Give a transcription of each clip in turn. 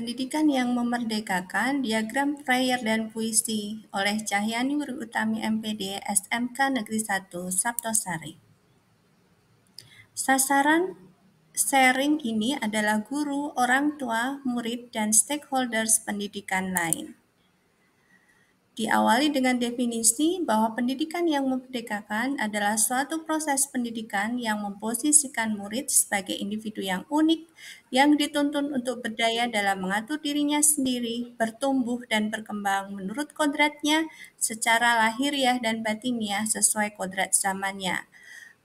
Pendidikan yang Memerdekakan Diagram Prayer dan Puisi oleh Cahyani Guru Utami MPD SMK Negeri 1 Sabtosari. Sasaran sharing ini adalah guru, orang tua, murid, dan stakeholders pendidikan lain. Diawali dengan definisi bahwa pendidikan yang memerdekakan adalah suatu proses pendidikan yang memposisikan murid sebagai individu yang unik, yang dituntun untuk berdaya dalam mengatur dirinya sendiri, bertumbuh dan berkembang menurut kodratnya secara lahiriah dan batiniah sesuai kodrat zamannya.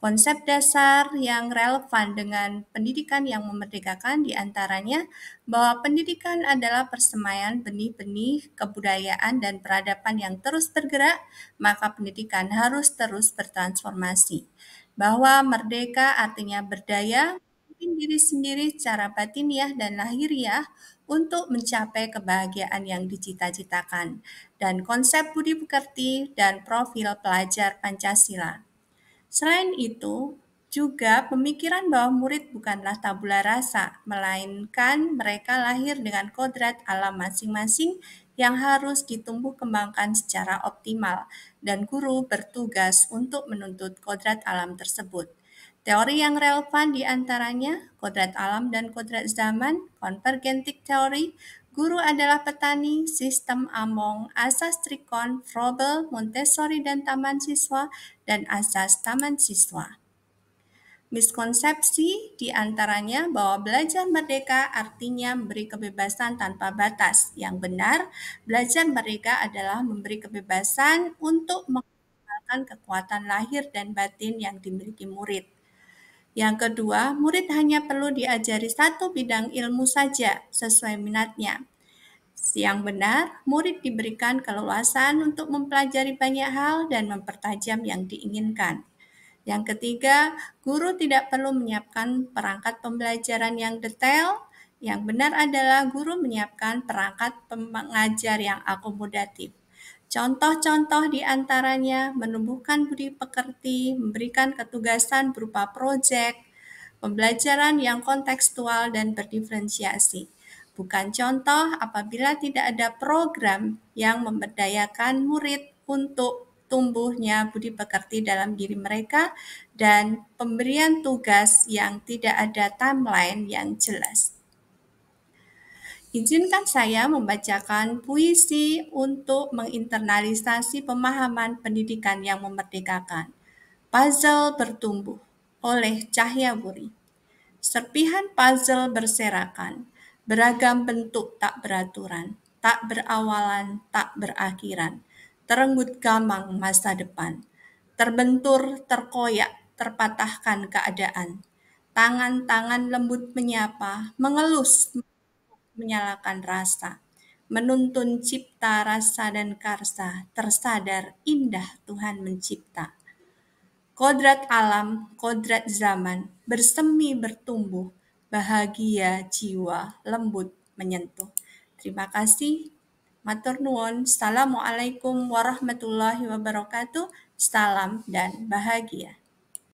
Konsep dasar yang relevan dengan pendidikan yang memerdekakan diantaranya bahwa pendidikan adalah persemaian benih-benih kebudayaan dan peradaban yang terus bergerak, maka pendidikan harus terus bertransformasi. Bahwa merdeka artinya berdaya, mungkin diri sendiri secara batiniah dan lahiriah untuk mencapai kebahagiaan yang dicita-citakan, dan konsep budi pekerti dan profil pelajar Pancasila. Selain itu, juga pemikiran bahwa murid bukanlah tabula rasa, melainkan mereka lahir dengan kodrat alam masing-masing yang harus ditumbuh kembangkan secara optimal, dan guru bertugas untuk menuntut kodrat alam tersebut. Teori yang relevan diantaranya kodrat alam dan kodrat zaman, konvergentik teori, Guru adalah petani, sistem Among, asas Trikon, Frobel, Montessori dan Taman Siswa, dan asas Taman Siswa. Miskonsepsi diantaranya bahwa belajar merdeka artinya memberi kebebasan tanpa batas. Yang benar, belajar merdeka adalah memberi kebebasan untuk mengembangkan kekuatan lahir dan batin yang dimiliki murid. Yang kedua, murid hanya perlu diajari satu bidang ilmu saja sesuai minatnya. Yang benar, murid diberikan keleluasan untuk mempelajari banyak hal dan mempertajam yang diinginkan. Yang ketiga, guru tidak perlu menyiapkan perangkat pembelajaran yang detail. Yang benar adalah guru menyiapkan perangkat pengajar yang akomodatif. Contoh-contoh diantaranya menumbuhkan budi pekerti, memberikan ketugasan berupa proyek, pembelajaran yang kontekstual dan berdiferensiasi. Bukan contoh apabila tidak ada program yang memberdayakan murid untuk tumbuhnya budi pekerti dalam diri mereka dan pemberian tugas yang tidak ada timeline yang jelas. Izinkan saya membacakan puisi untuk menginternalisasi pemahaman pendidikan yang memerdekakan. Puzzle bertumbuh oleh Cahya Buri. Serpihan puzzle berserakan, beragam bentuk tak beraturan, tak berawalan, tak berakhiran, terenggut gamang masa depan, terbentur, terkoyak, terpatahkan keadaan, tangan-tangan lembut menyapa, mengelus, menyalakan rasa, menuntun cipta, rasa, dan karsa, tersadar indah Tuhan mencipta. Kodrat alam, kodrat zaman, bersemi bertumbuh, bahagia jiwa, lembut menyentuh. Terima kasih. Matur nuwun. Assalamualaikum warahmatullahi wabarakatuh. Salam dan bahagia.